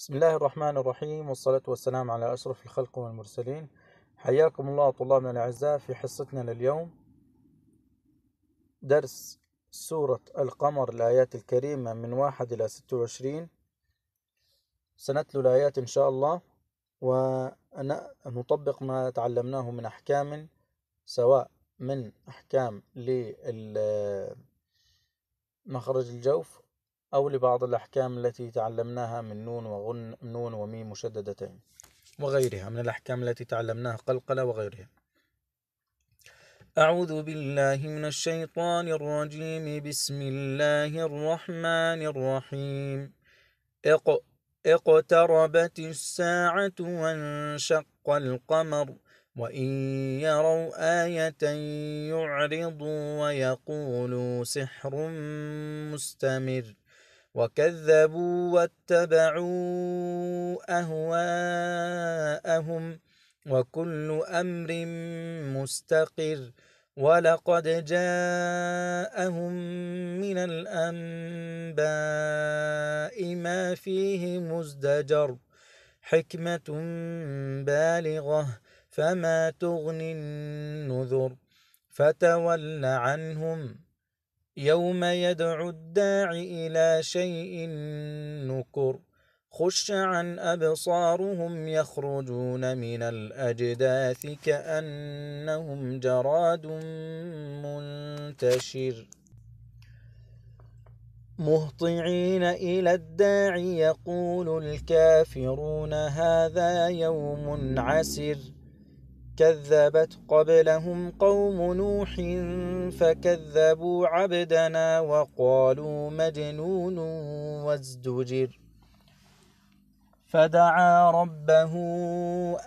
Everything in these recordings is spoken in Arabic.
بسم الله الرحمن الرحيم والصلاة والسلام على أشرف الخلق والمرسلين حياكم الله طلابنا الأعزاء في حصتنا لليوم درس سورة القمر الآيات الكريمة من واحد إلى ستة وعشرين سنتلو الآيات إن شاء الله ونطبق ما تعلمناه من أحكام سواء من أحكام للمخرج الجوف أو لبعض الأحكام التي تعلمناها من نون وغن نون وميم مشددتين وغيرها من الأحكام التي تعلمناها قلقلة وغيرها أعوذ بالله من الشيطان الرجيم بسم الله الرحمن الرحيم اق... اقتربت الساعة وانشق القمر وإن يروا آية يعرضوا ويقولوا سحر مستمر وكذبوا واتبعوا أهواءهم وكل أمر مستقر ولقد جاءهم من الأنباء ما فيه مزدجر حكمة بالغة فما تغني النذر فتول عنهم يوم يدعو الداع إلى شيء نكر خش عن أبصارهم يخرجون من الأجداث كأنهم جراد منتشر مهطعين إلى الداع يقول الكافرون هذا يوم عسر كذبت قبلهم قوم نوح فكذبوا عبدنا وقالوا مجنون وازدجر فدعا ربه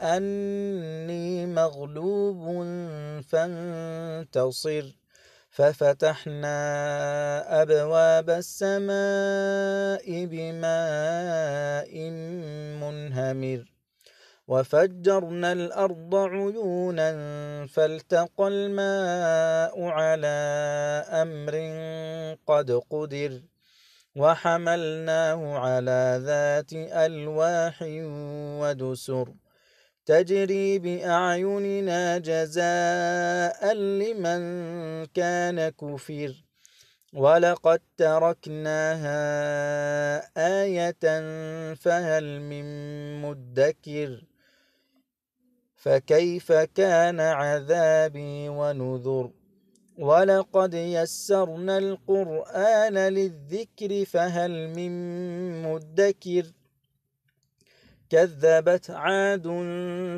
أني مغلوب فانتصر ففتحنا أبواب السماء بماء منهمر وفجرنا الأرض عيونا فالتقى الماء على أمر قد قدر وحملناه على ذات ألواح ودسر تجري بأعيننا جزاء لمن كان كفر ولقد تركناها آية فهل من مدكر ۖ فكيف كان عذابي ونذر ولقد يسرنا القرآن للذكر فهل من مدكر كذبت عاد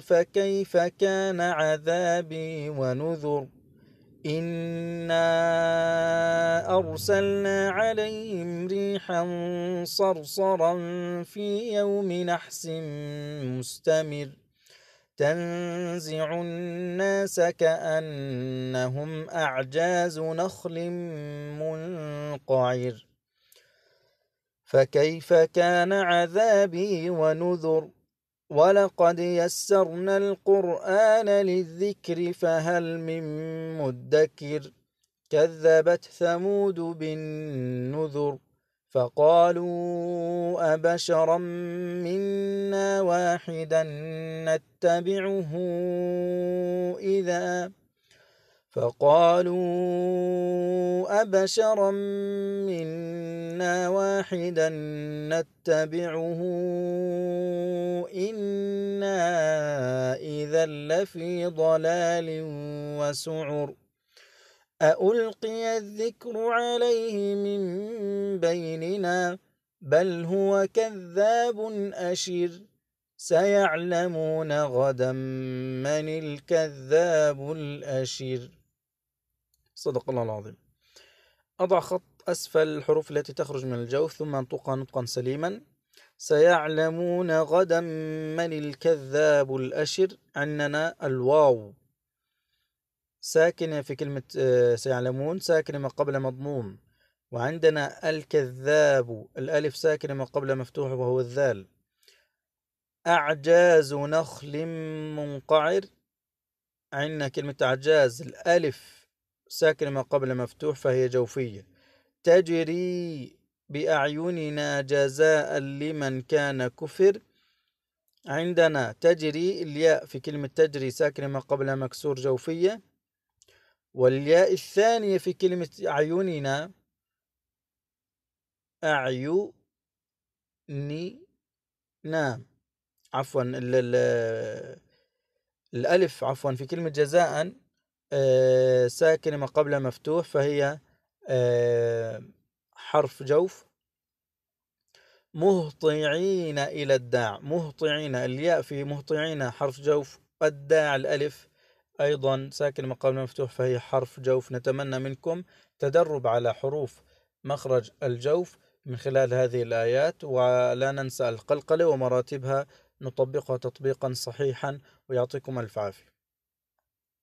فكيف كان عذابي ونذر إنا أرسلنا عليهم ريحا صرصرا في يوم نحس مستمر تنزع الناس كأنهم أعجاز نخل منقعر فكيف كان عذابي ونذر ولقد يسرنا القرآن للذكر فهل من مدكر كذبت ثمود بالنذر فقالوا أبشرا منا واحدا نتبعه إذا فقالوا أبشرا منا واحدا نتبعه إنا إذا لفي ضلال وسعر ألقي الذكر عليه من بيننا بل هو كذاب أشر سيعلمون غدا من الكذاب الأشر صدق الله العظيم أضع خط أسفل الحروف التي تخرج من الجوف ثم أنطقها نطقا سليما سيعلمون غدا من الكذاب الأشر عندنا الواو ساكنة في كلمة آه، سيعلمون ساكنة ما قبل مضموم وعندنا الكذاب الألف ساكنة ما قبل مفتوح وهو الذال أعجاز نخل منقعر عندنا كلمة أعجاز الألف ساكنة ما قبل مفتوح فهي جوفية تجري بأعيننا جزاء لمن كان كفر عندنا تجري الياء في كلمة تجري ساكنة ما قبل مكسور جوفية والياء الثانية في كلمة أعيننا أعيننا عفوا ال ال الألف عفوا في كلمة جزاء آه، ساكنة ما قبل مفتوح فهي آه، حرف جوف مهطعين إلى الداع مهطعين الياء في مهطعين حرف جوف الداع الألف أيضا ساكن مقام مفتوح فهي حرف جوف نتمنى منكم تدرب على حروف مخرج الجوف من خلال هذه الآيات ولا ننسى القلقلة ومراتبها نطبقها تطبيقا صحيحا ويعطيكم ألف عافية